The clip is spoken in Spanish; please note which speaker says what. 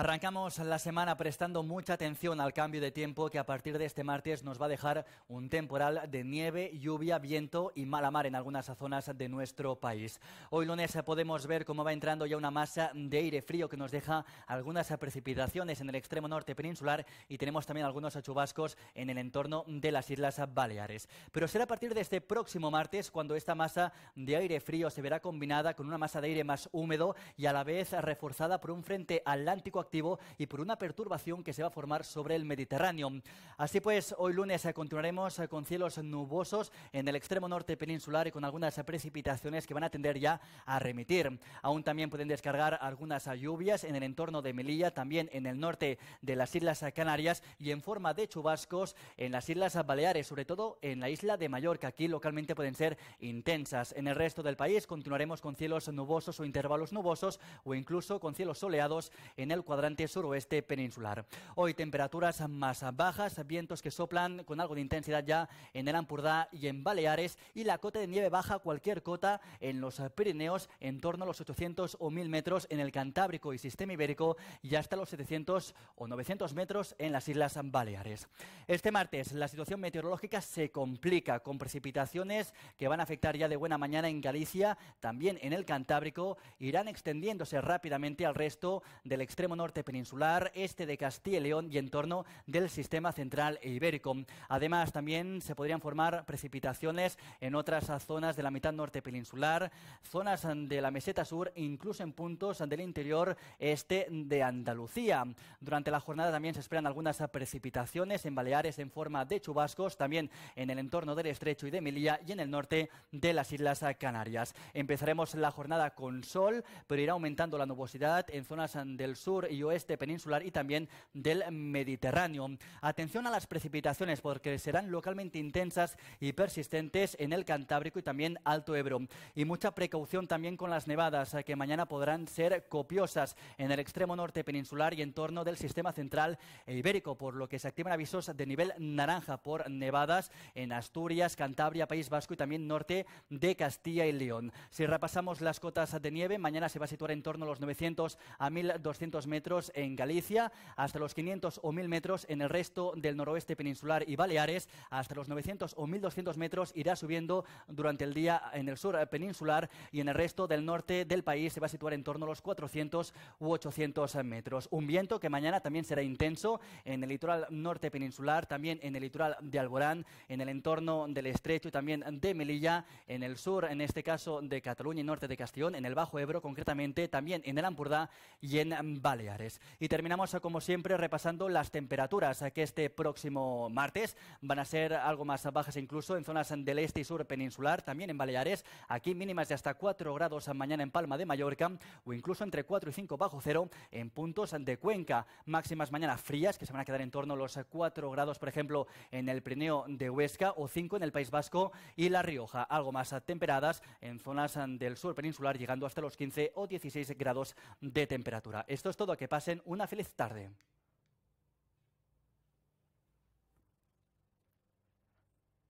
Speaker 1: Arrancamos la semana prestando mucha atención al cambio de tiempo que a partir de este martes nos va a dejar un temporal de nieve, lluvia, viento y mala mar en algunas zonas de nuestro país. Hoy lunes podemos ver cómo va entrando ya una masa de aire frío que nos deja algunas precipitaciones en el extremo norte peninsular y tenemos también algunos achubascos en el entorno de las Islas Baleares. Pero será a partir de este próximo martes cuando esta masa de aire frío se verá combinada con una masa de aire más húmedo y a la vez reforzada por un frente atlántico y por una perturbación que se va a formar sobre el Mediterráneo. Así pues, hoy lunes eh, continuaremos eh, con cielos nubosos en el extremo norte peninsular y con algunas eh, precipitaciones que van a tender ya a remitir. Aún también pueden descargar algunas lluvias en el entorno de Melilla, también en el norte de las Islas Canarias y en forma de chubascos en las Islas Baleares, sobre todo en la isla de Mallorca. Aquí localmente pueden ser intensas. En el resto del país continuaremos con cielos nubosos o intervalos nubosos o incluso con cielos soleados en el cuadrante cuadrante suroeste peninsular. Hoy temperaturas más bajas, vientos que soplan con algo de intensidad ya en el Ampurdá y en Baleares y la cota de nieve baja cualquier cota en los Pirineos en torno a los 800 o 1000 metros en el Cantábrico y sistema ibérico y hasta los 700 o 900 metros en las Islas Baleares. Este martes la situación meteorológica se complica con precipitaciones que van a afectar ya de buena mañana en Galicia, también en el Cantábrico, irán extendiéndose rápidamente al resto del extremo norte peninsular, este de Castilla y León y en torno del sistema central e ibérico. Además, también se podrían formar precipitaciones en otras zonas de la mitad norte peninsular, zonas de la meseta sur incluso en puntos del interior este de Andalucía. Durante la jornada también se esperan algunas precipitaciones en Baleares en forma de chubascos, también en el entorno del estrecho y de Melilla y en el norte de las Islas Canarias. Empezaremos la jornada con sol, pero irá aumentando la nubosidad en zonas del sur y oeste peninsular y también del Mediterráneo. Atención a las precipitaciones porque serán localmente intensas y persistentes en el Cantábrico y también Alto Ebro. Y mucha precaución también con las nevadas eh, que mañana podrán ser copiosas en el extremo norte peninsular y en torno del sistema central e ibérico, por lo que se activan avisos de nivel naranja por nevadas en Asturias, Cantabria, País Vasco y también norte de Castilla y León. Si repasamos las cotas de nieve, mañana se va a situar en torno a los 900 a 1200 metros en Galicia, hasta los 500 o 1000 metros en el resto del noroeste peninsular y Baleares, hasta los 900 o 1200 metros irá subiendo durante el día en el sur peninsular y en el resto del norte del país se va a situar en torno a los 400 u 800 metros. Un viento que mañana también será intenso en el litoral norte peninsular, también en el litoral de Alborán, en el entorno del estrecho y también de Melilla, en el sur, en este caso de Cataluña y norte de Castellón, en el Bajo Ebro concretamente, también en el Ampurdá y en Baleares. Y terminamos, como siempre, repasando las temperaturas eh, que este próximo martes van a ser algo más bajas incluso en zonas del este y sur peninsular, también en Baleares. Aquí mínimas de hasta 4 grados mañana en Palma de Mallorca o incluso entre 4 y 5 bajo cero en puntos de Cuenca. Máximas mañana frías que se van a quedar en torno a los 4 grados, por ejemplo, en el Pirineo de Huesca o 5 en el País Vasco y La Rioja. Algo más temperadas en zonas del sur peninsular llegando hasta los 15 o 16 grados de temperatura. Esto es todo aquí que pasen una feliz tarde.